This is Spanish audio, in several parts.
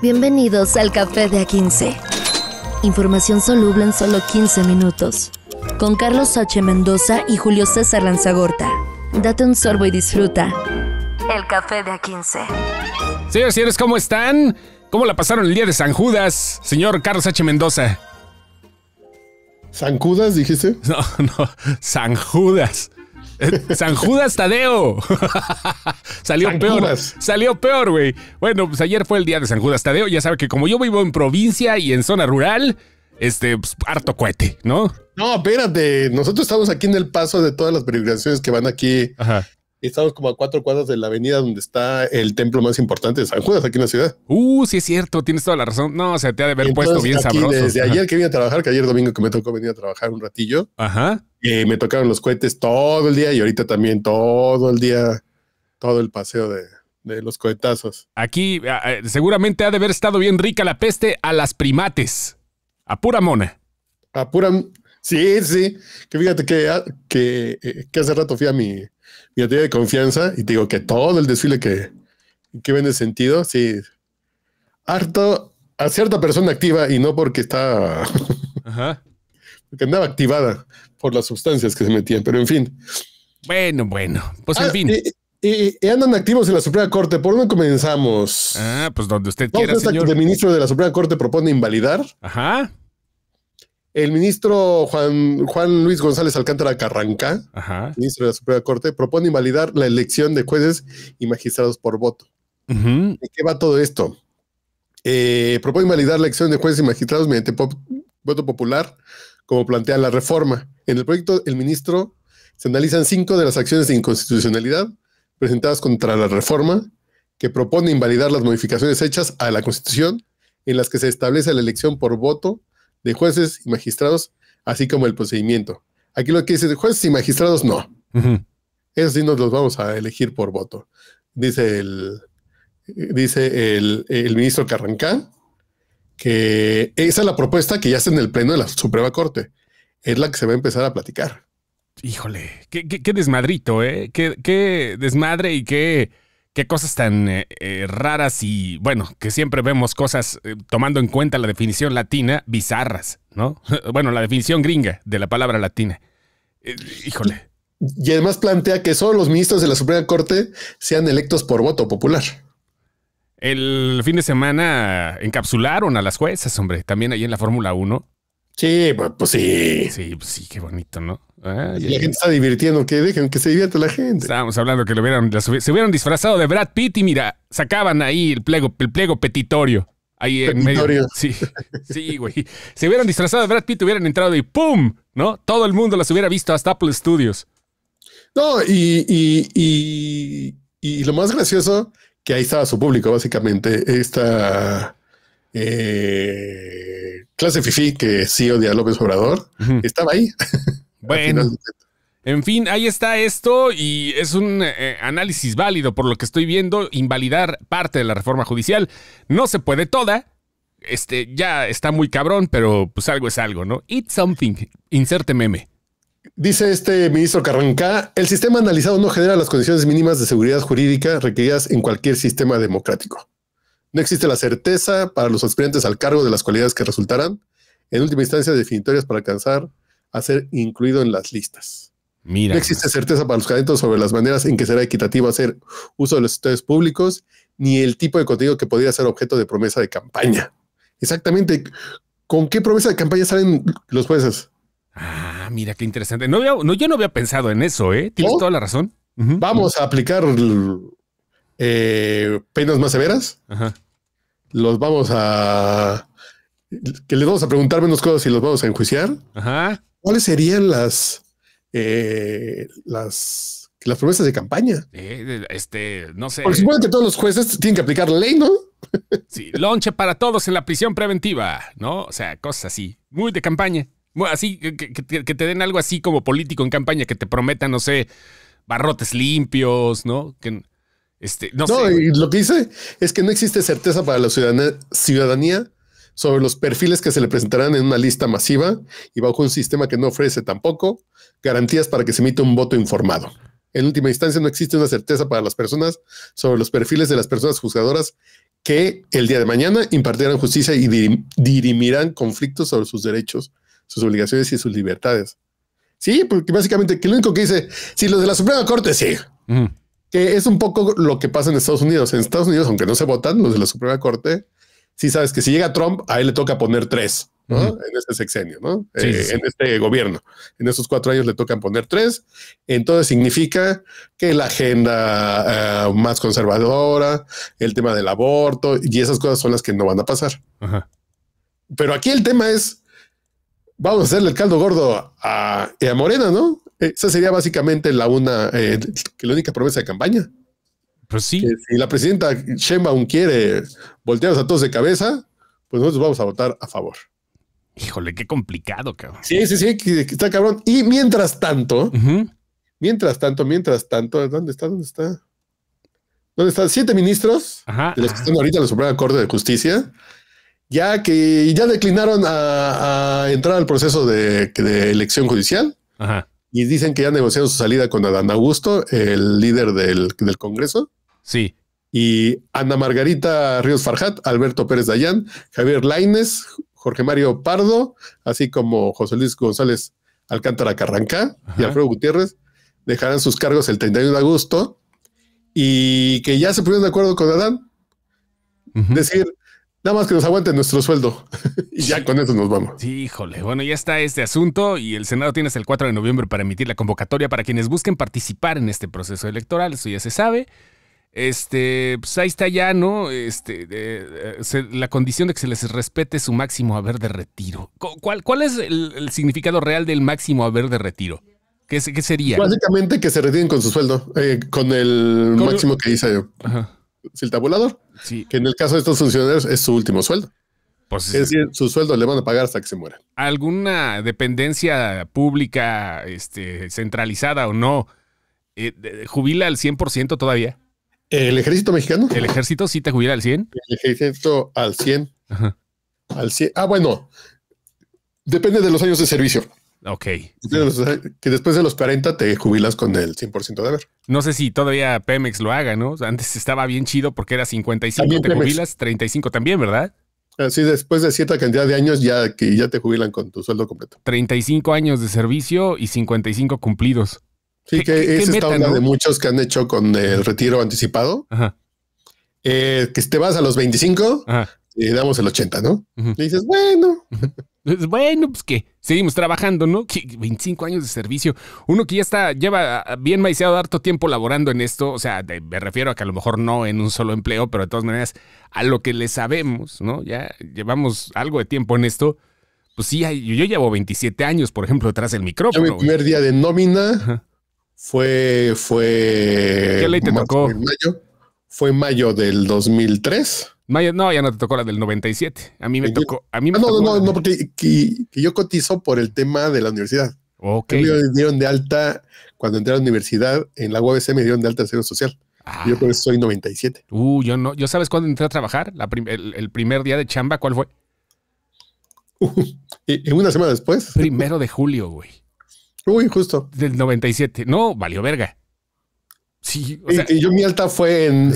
Bienvenidos al Café de A15. Información soluble en solo 15 minutos. Con Carlos H. Mendoza y Julio César Lanzagorta. Date un sorbo y disfruta. El Café de A15. Señores, señores, ¿cómo están? ¿Cómo la pasaron el día de San Judas, señor Carlos H. Mendoza? ¿San Judas dijiste? No, no, San Judas. Eh, San Judas Tadeo. salió peor. Salió peor, güey. Bueno, pues ayer fue el día de San Judas Tadeo. Ya sabe que como yo vivo en provincia y en zona rural, este, pues, harto cohete, ¿no? No, espérate. Nosotros estamos aquí en el paso de todas las peregrinaciones que van aquí Ajá estamos como a cuatro cuadras de la avenida donde está el templo más importante de San Judas, aquí en la ciudad. Uh, sí es cierto, tienes toda la razón. No, o sea, te ha de haber puesto bien sabroso. Desde ayer que vine a trabajar, que ayer domingo que me tocó venir a trabajar un ratillo. Ajá. Eh, me tocaron los cohetes todo el día y ahorita también todo el día, todo el paseo de, los cohetazos. Aquí ah, ah, seguramente ha de haber estado bien rica la peste a las primates. A pura mona. A pura Sí, sí. Que fíjate ah, eh, que, hace rato fui a mi, mi de confianza y te digo que todo el desfile que, vende sentido, sí. Harto a cierta persona activa y no porque está. Ajá. porque andaba activada por las sustancias que se metían, pero en fin. Bueno, bueno. Pues en ah, fin. Y, andan activos en la Suprema Corte. ¿Por dónde comenzamos? Ah, pues donde usted quiera, señor. El ministro de la Suprema Corte propone invalidar. Ajá el ministro Juan, Juan Luis González Alcántara Carranca, ministro de la Suprema Corte, propone invalidar la elección de jueces y magistrados por voto. qué va todo esto? Eh, propone invalidar la elección de jueces y magistrados mediante voto popular, como plantea la reforma. En el proyecto, el ministro se analizan cinco de las acciones de inconstitucionalidad presentadas contra la reforma, que propone invalidar las modificaciones hechas a la Constitución en las que se establece la elección por voto de jueces y magistrados, así como el procedimiento. Aquí lo que dice de jueces y magistrados, no. Esos sí nos los vamos a elegir por voto. Dice el, eh, dice el, ministro Carrancán que esa es la propuesta que ya está en el Pleno de la Suprema Corte. Es la que se va a empezar a platicar. Híjole, qué, qué, desmadrito, ¿eh? Qué, qué desmadre y qué qué cosas tan eh, eh, raras y, bueno, que siempre vemos cosas, eh, tomando en cuenta la definición latina, bizarras, ¿no? bueno, la definición gringa de la palabra latina. híjole. Y además plantea que solo los ministros de la Suprema Corte sean electos por voto popular. El fin de semana encapsularon a las juezas, hombre, también ahí en la Fórmula 1. Sí, pues, pues, sí. Sí, pues sí, qué bonito, ¿no? la gente está divirtiendo, que dejen que se divierta la gente. Estábamos hablando que se hubieran disfrazado de Brad Pitt y mira, sacaban ahí el pliego, el pliego petitorio. Ahí petitorio. en medio. Sí, sí, güey. Se hubieran disfrazado de Brad Pitt, hubieran entrado y ¡pum! ¿No? Todo el mundo las hubiera visto hasta Apple Studios. No, y, y, y, y lo más gracioso, que ahí estaba su público, básicamente, esta eh, clase Fifi que sí odia a López Obrador, estaba ahí. Bueno. En fin, ahí está esto y es un eh, eh, análisis válido por lo que estoy viendo. Invalidar parte de la reforma judicial no se puede toda. Este ya está muy cabrón, pero pues algo es algo, ¿no? It's something. Inserte meme. Dice este ministro Carranca, el sistema analizado no genera las condiciones mínimas de seguridad jurídica requeridas en cualquier sistema democrático. No existe la certeza para los aspirantes al cargo de las cualidades que resultarán, en última instancia, definitorias para alcanzar a ser incluido en las listas. Mira. No existe certeza para los candidatos sobre las maneras en que será equitativo hacer uso de los estudios públicos, ni el tipo de contenido que podría ser objeto de promesa de campaña. Exactamente. ¿Con qué promesa de campaña salen los jueces? Ah, mira qué interesante. No, no yo no había pensado en eso, ¿eh? Tienes toda la razón. Vamos a aplicar eh, penas más severas, los vamos a... que les vamos a preguntar menos cosas y los vamos a enjuiciar. Ajá. ¿Cuáles serían las... Eh, las... las promesas de campaña? este, no sé. Porque supuesto que todos los jueces tienen que aplicar ley, ¿no? Sí, lonche para todos en la prisión preventiva, ¿no? O sea, cosas así, muy de campaña. Así, que, te den algo así como político en campaña, que te prometa, no sé, barrotes limpios, ¿no? Que, este, no, y lo que dice es que no existe certeza para la ciudadanía, sobre los perfiles que se le presentarán en una lista masiva y bajo un sistema que no ofrece tampoco garantías para que se emita un voto informado. En última instancia, no existe una certeza para las personas sobre los perfiles de las personas juzgadoras que el día de mañana impartirán justicia y dirimirán conflictos sobre sus derechos, sus obligaciones y sus libertades. Sí, porque básicamente que lo único que dice, si los de la Suprema Corte, sí. Que es un poco lo que pasa en Estados Unidos. En Estados Unidos, aunque no se votan los de la Suprema Corte, sí sabes que si llega Trump, a él le toca poner tres en este sexenio, ¿no? Eh, en este gobierno. En esos cuatro años le tocan poner tres. Entonces significa que la agenda eh, más conservadora, el tema del aborto y esas cosas son las que no van a pasar. Pero aquí el tema es, vamos a hacerle el caldo gordo a Morena, ¿no? Esa sería básicamente la una, eh, que la única promesa de campaña. Pues sí. Y si la presidenta Sheinbaum quiere voltearnos a todos de cabeza, pues nosotros vamos a votar a favor. Híjole, qué complicado, cabrón. Sí, sí, sí, está cabrón. Y mientras tanto, mientras tanto, mientras tanto, ¿dónde está? ¿Dónde está? ¿Dónde están siete ministros de los que están ahorita en la Suprema Corte de Justicia? Ya que ya declinaron a, entrar al proceso de, de elección judicial. Ajá y dicen que ya negociaron su salida con Adán Augusto, el líder del, Congreso. Sí. Y Ana Margarita Ríos Farjat, Alberto Pérez Dayán, Javier Laines, Jorge Mario Pardo, así como José Luis González Alcántara Carranca y Alfredo Gutiérrez, dejarán sus cargos el 31 de agosto y que ya se pusieron de acuerdo con Adán. Decir, Nada más que nos aguante nuestro sueldo. y ya con eso nos vamos. Sí, híjole. Bueno, ya está este asunto y el Senado tiene hasta el 4 de noviembre para emitir la convocatoria para quienes busquen participar en este proceso electoral. Eso ya se sabe. Este, pues ahí está ya, ¿no? Este, eh, eh, la condición de que se les respete su máximo haber de retiro. ¿Cuál, cuál es el, significado real del máximo haber de retiro? ¿Qué, qué sería? Básicamente que se retiren con su sueldo, eh, con el máximo que dice yo. Ajá el tabulador. Sí. Que en el caso de estos funcionarios es su último sueldo. Pues es su sueldo le van a pagar hasta que se muera. ¿Alguna dependencia pública este, centralizada o no eh, jubila al 100% todavía? ¿El ejército mexicano? ¿El ejército sí te jubila al 100? El ejército al 100. Al 100. Ah, bueno. Depende de los años de servicio. Ok. Que después de los 40 te jubilas con el 100% de haber. No sé si todavía Pemex lo haga, ¿no? Antes estaba bien chido porque era 55, también te jubilas 35 también, ¿verdad? sí, después de cierta cantidad de años ya, que ya te jubilan con tu sueldo completo. 35 años de servicio y 55 cumplidos. Sí, que es esta de muchos que han hecho con el retiro anticipado. Ajá. Eh, que te vas a los 25 y damos el 80, ¿no? Y dices, bueno. Bueno, pues que seguimos trabajando, ¿no? 25 años de servicio. Uno que ya está, lleva bien maiseado harto tiempo laborando en esto. O sea, me refiero a que a lo mejor no en un solo empleo, pero de todas maneras, a lo que le sabemos, ¿no? Ya llevamos algo de tiempo en esto. Pues sí, yo llevo 27 años, por ejemplo, detrás del micrófono. mi primer día de nómina fue. fue ¿Qué ley te tocó? fue mayo del 2003. Mayo, no, ya no te tocó la del 97. A mí me tocó. A mí ah, no, no, no, porque yo cotizo por el tema de la universidad. Ok. Me dieron de alta, cuando entré a la universidad, en la UABC me dieron de alta el Seguro Social. Ah. Yo por eso soy 97. Uh, yo no. ¿Yo sabes cuándo entré a trabajar? La el, primer día de chamba, ¿cuál fue? ¿En eh, eh, una semana después? Primero de julio, güey. Uy, justo. Del 97. No, valió verga. Sí. y, yo mi alta fue en,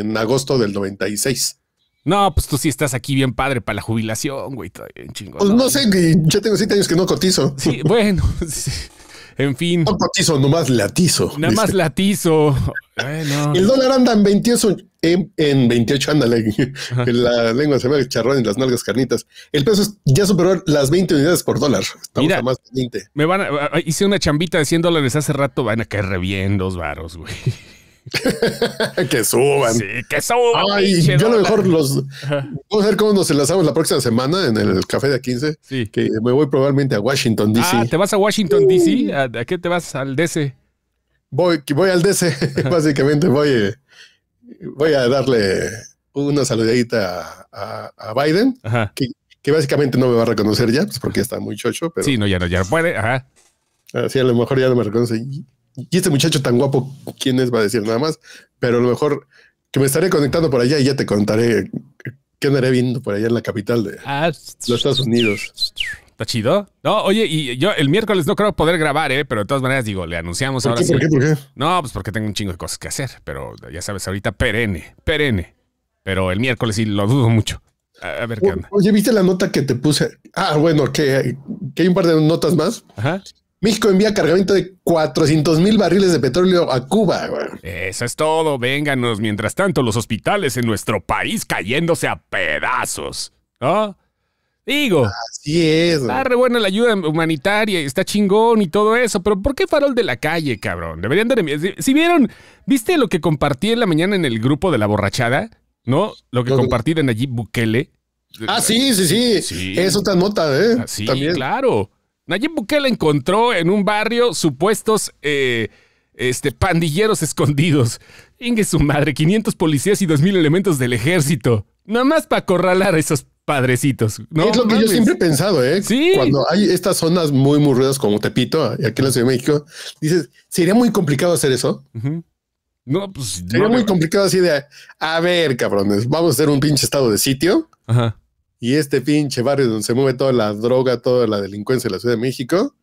en, agosto del 96. No, pues tú sí estás aquí bien padre para la jubilación, güey, todavía chingón. Pues no, no sé, yo tengo siete años que no cotizo. Sí, bueno. Sí. En fin. No más nomás latizo. Nada más latizo. El dólar anda en 28, en, 28, ándale. la lengua se me charrón en las nalgas carnitas. El peso ya superó las 20 unidades por dólar. Estamos más de 20. Me van a, hice una chambita de 100 dólares hace rato, van a caer re bien dos varos, güey. que suban. Sí, que suban. yo lo mejor los. Vamos a ver cómo nos enlazamos la próxima semana en el café de 15. Sí. Que me voy probablemente a Washington, D.C. Ah, ¿te vas a Washington, D.C.? Uh. ¿A, qué te vas? ¿Al D.C.? Voy, voy al D.C. Básicamente voy, voy a darle una saludadita a, Biden, Que, básicamente no me va a reconocer ya, pues, porque está muy chocho. Pero... Sí, no, ya no, ya puede. Ajá. Así ah, a lo mejor ya no me reconoce y este muchacho tan guapo, ¿quién es? Va a decir nada más, pero a lo mejor que me estaré conectando por allá y ya te contaré qué andaré viendo por allá en la capital de ah, los Estados Unidos. Está chido. No, oye, y yo el miércoles no creo poder grabar, ¿eh? pero de todas maneras digo, le anunciamos ahora. No, pues porque tengo un chingo de cosas que hacer, pero ya sabes, ahorita perenne, perenne. Pero el miércoles sí lo dudo mucho. A ver qué onda. Oye, ¿viste la nota que te puse? Ah, bueno, que, que hay un par de notas más. Ajá. México envía cargamento de 400 mil barriles de petróleo a Cuba. Eso es todo, vénganos. Mientras tanto, los hospitales en nuestro país cayéndose a pedazos. ¿No? Digo. Así es. Está re buena la ayuda humanitaria y está chingón y todo eso, pero ¿por qué farol de la calle, cabrón? Deberían de... Si vieron, ¿viste lo que compartí en la mañana en el grupo de la borrachada? ¿No? Lo que compartí de Nayib Bukele. Ah, sí, sí, sí. Eso Es otra nota, ¿eh? Ah, sí, claro. Nayib Bukele encontró en un barrio supuestos eh, este, pandilleros escondidos. Inge su madre, 500 policías y 2.000 elementos del ejército. Nada más para acorralar a esos padrecitos. ¿no? Es lo que yo siempre he pensado, ¿eh? Sí. Cuando hay estas zonas muy, muy ruidas como Tepito, aquí en la Ciudad de México, dices, ¿sería muy complicado hacer eso? No, pues. Sería muy complicado así de. A ver, cabrones, vamos a hacer un pinche estado de sitio. Ajá y este pinche barrio donde se mueve toda la droga, toda la delincuencia de la Ciudad de México,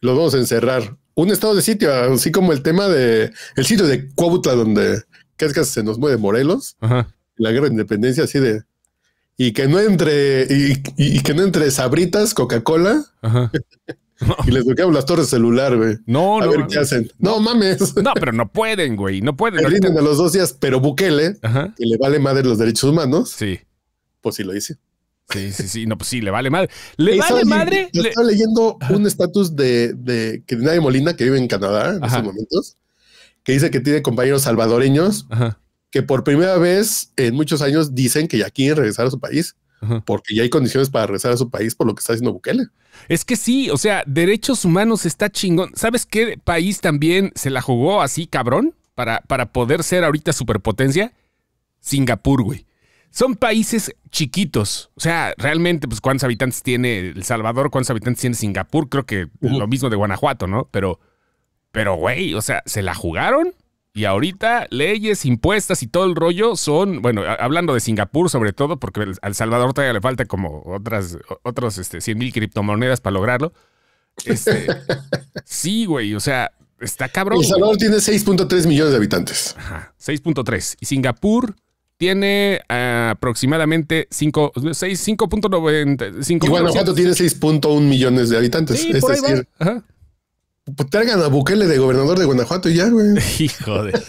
los vamos a encerrar. Un estado de sitio, así como el tema de el sitio de Cuautla, donde casi, se nos mueve Morelos, la guerra de independencia, así de y que no entre, y, que no entre sabritas, Coca-Cola. Y les bloqueamos las torres celular, güey. No, a no. ver qué hacen. No mames. No, pero no pueden, güey. No pueden. Rinden a los dos días, pero buquele. Ajá. que le vale madre los derechos humanos. Sí. Pues sí lo hice. Sí, sí, sí. No, pues sí, le vale madre. ¿Le vale madre? Yo, estaba leyendo un estatus de, de Molina, que vive en Canadá en momentos, que dice que tiene compañeros salvadoreños que por primera vez en muchos años dicen que ya quieren regresar a su país porque ya hay condiciones para regresar a su país por lo que está haciendo Bukele. Es que sí, o sea, derechos humanos está chingón. ¿Sabes qué país también se la jugó así, cabrón? Para, para poder ser ahorita superpotencia. Singapur, güey son países chiquitos. O sea, realmente, pues, ¿cuántos habitantes tiene El Salvador? ¿Cuántos habitantes tiene Singapur? Creo que lo mismo de Guanajuato, ¿no? Pero, pero, güey, o sea, se la jugaron. Y ahorita leyes, impuestas y todo el rollo son, bueno, hablando de Singapur sobre todo, porque al el, Salvador todavía le falta como otras, otros este, 100 mil criptomonedas para lograrlo. Este, sí, güey, o sea, está cabrón. El Salvador tiene 6.3 millones de habitantes. Ajá, 6.3. Y Singapur tiene ah, aproximadamente 5, 6, 5.95. Y Guanajuato tiene 6.1 millones de habitantes. Sí, por Ajá. Pues, traigan a Bukele de gobernador de Guanajuato y ya, güey. Hijo de.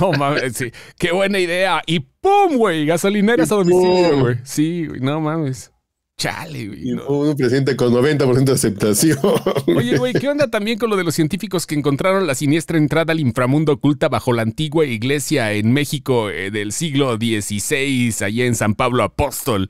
No mames, sí. Qué buena idea. Y ¡pum, güey! Gasolineras a domicilio, güey. Sí, no mames. Chale, güey. Un presidente con 90% de aceptación. Oye, güey, ¿qué onda también con lo de los científicos que encontraron la siniestra entrada al inframundo oculta bajo la antigua iglesia en México eh, del siglo XVI, allá en San Pablo Apóstol?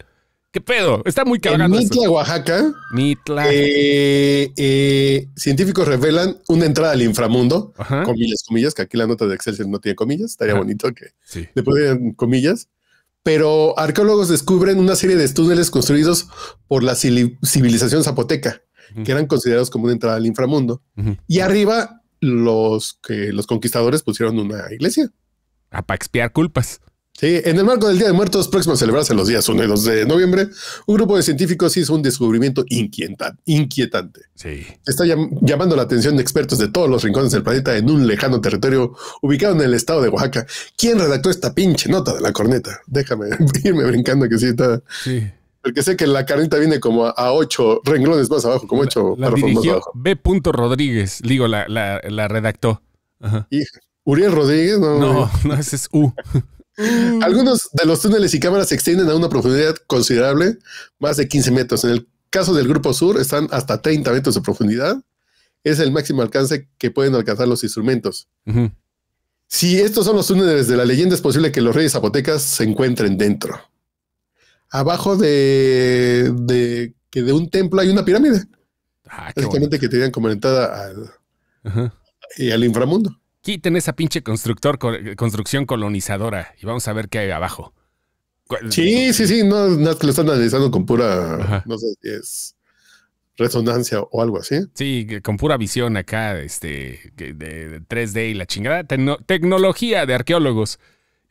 ¿Qué pedo? Está muy cargado. En Mitla, Oaxaca. Mitla. Eh, eh, científicos revelan una entrada al inframundo, miles comillas, comillas, que aquí la nota de Excel no tiene comillas. Estaría bonito que le pudieran comillas pero arqueólogos descubren una serie de túneles construidos por la civilización zapoteca, que eran considerados como una entrada al inframundo. Y arriba los que los conquistadores pusieron una iglesia. ¿A ah, para expiar culpas. Sí, en el marco del Día de Muertos, próximo a celebrarse los días 1 y 2 de noviembre, un grupo de científicos hizo un descubrimiento inquietante. Sí. Está llamando la atención de expertos de todos los rincones del planeta en un lejano territorio ubicado en el estado de Oaxaca. ¿Quién redactó esta pinche nota de la corneta? Déjame irme brincando que sí está. Sí. Porque sé que la carnita viene como a, ocho renglones más abajo, como ocho la, la dirigió B. Rodríguez, digo, la, la redactó. Uriel Rodríguez, no. No, no, ese es U. Mm. Algunos de los túneles y cámaras se extienden a una profundidad considerable, más de 15 metros. En el caso del Grupo Sur, están hasta 30 metros de profundidad. Es el máximo alcance que pueden alcanzar los instrumentos. Si estos son los túneles de la leyenda, es posible que los reyes zapotecas se encuentren dentro. Abajo de, que de un templo hay una pirámide. Ah, que tenían comentada y al inframundo quiten esa pinche constructor, construcción colonizadora y vamos a ver qué hay abajo. Sí, sí, sí, no, lo están analizando con pura, no sé si es resonancia o algo así. Sí, con pura visión acá, este, de, 3D y la chingada. tecnología de arqueólogos.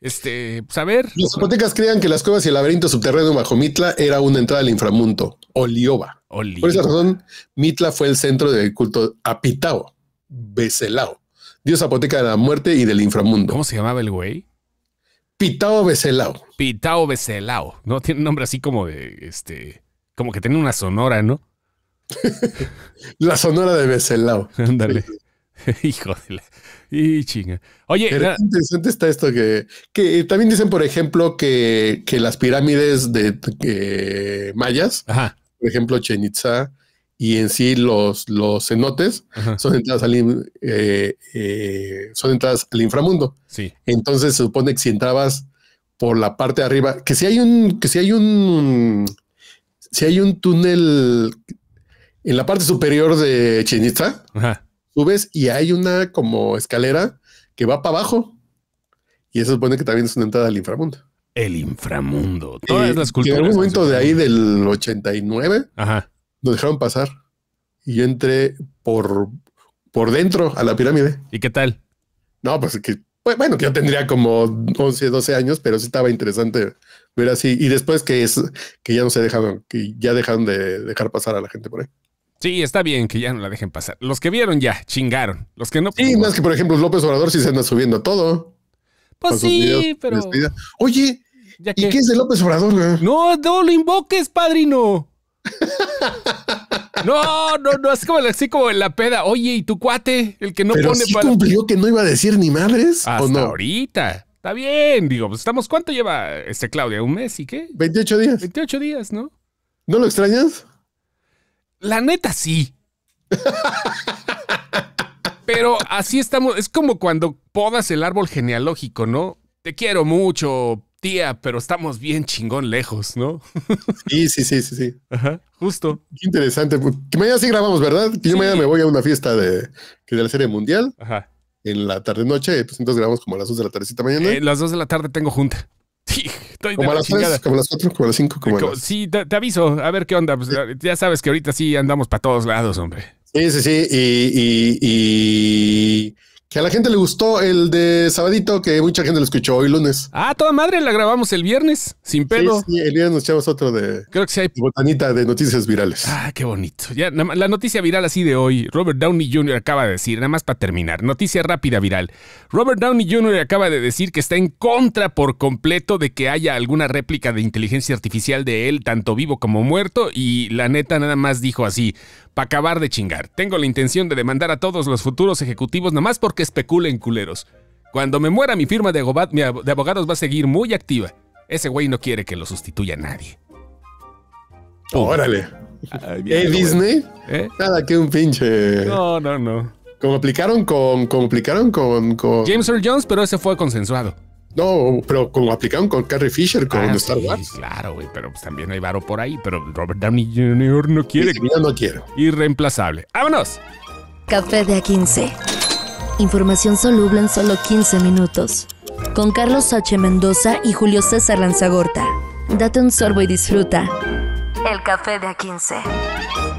Este, saber. Pues, las Los creían que las cuevas y el laberinto subterráneo bajo Mitla era una entrada al inframundo, olioba Por esa razón, Mitla fue el centro del culto apitao, Beselao Dios Apoteca de la muerte y del inframundo. ¿Cómo se llamaba el güey? Pitao Becelao. Pitao Becelao. No tiene un nombre así como de este. Como que tiene una sonora, ¿no? la sonora de Becelao. Ándale. Hijo Y chinga. Oye. interesante está esto que, que. Eh, también dicen, por ejemplo, que, las pirámides de mayas, por ejemplo, Chenitza y en sí los, los cenotes son entradas, al, eh, eh, son entradas al inframundo. Sí. Entonces se supone que si entrabas por la parte de arriba, que si hay un, que si hay un, si hay un túnel en la parte superior de Chinista, subes y hay una como escalera que va para abajo. Y eso supone que también es una entrada al inframundo. El inframundo. Eh, Todas las culturas. En algún momento de ahí del 89, Ajá nos dejaron pasar y entré por, por dentro a la pirámide. ¿Y qué tal? No, pues que, pues, bueno, que yo tendría como 11, 12 años, pero sí estaba interesante ver así. Y después que es que ya no se dejaron, que ya dejaron de dejar pasar a la gente por ahí. Sí, está bien que ya no la dejen pasar. Los que vieron ya, chingaron. Los que no. Pues, sí, más que por ejemplo López Obrador sí se anda subiendo todo. Pues sí, pero. Oye, ¿y qué es de López Obrador? No, no lo invoques, padrino. No, no, no, es como así como en la peda. Oye, ¿y tu cuate? El que no Pero pone sí cumplió que no iba a decir ni madres? Hasta ahorita. Está bien, digo, pues estamos. ¿Cuánto lleva este Claudia? ¿Un mes y qué? 28 días. 28 días, ¿no? ¿No lo extrañas? La neta sí. Pero así estamos. Es como cuando podas el árbol genealógico, ¿no? Te quiero mucho, tía, pero estamos bien chingón lejos, ¿no? Sí, sí, sí, sí, sí. Ajá, justo. Qué interesante. Pues, que mañana sí grabamos, ¿verdad? Que yo mañana me voy a una fiesta de, de la serie mundial. Ajá. En la tarde-noche, pues entonces grabamos como a las 2 de la tardecita mañana. Eh, las 2 de la tarde tengo junta. Sí, estoy como a las 3, como a las 4, como a las 5, como, a las... Sí, te, aviso, a ver qué onda. Pues, eh, ya sabes que ahorita sí andamos para todos lados, hombre. Sí, sí, sí. y... y, y... Que a la gente le gustó el de Sabadito, que mucha gente lo escuchó hoy lunes. Ah, toda madre, la grabamos el viernes, sin pelo. Sí, el viernes nos echamos otro de. Creo que sí hay. Botanita de noticias virales. Ah, qué bonito. Ya, la noticia viral así de hoy. Robert Downey Jr. acaba de decir, nada más para terminar, noticia rápida viral. Robert Downey Jr. acaba de decir que está en contra por completo de que haya alguna réplica de inteligencia artificial de él, tanto vivo como muerto, y la neta nada más dijo así, para acabar de chingar. Tengo la intención de demandar a todos los futuros ejecutivos, nada más porque especulen, culeros. Cuando me muera mi firma de abogados va a seguir muy activa. Ese güey no quiere que lo sustituya nadie. Órale. ¿Eh, Disney? ¿Eh? Nada que un pinche. No, no, no. aplicaron con. Complicaron con. con... James Earl Jones, pero ese fue consensuado. No, pero como aplicaron con Carrie Fisher, con ah, Star Wars. Claro, güey, pero pues también hay varo por ahí. Pero Robert Downey Jr. no quiere. no quiero. Irreemplazable. ¡Vámonos! Café de A15. Información soluble en solo 15 minutos. Con Carlos H. Mendoza y Julio César Lanzagorta. Date un sorbo y disfruta. El café de A15.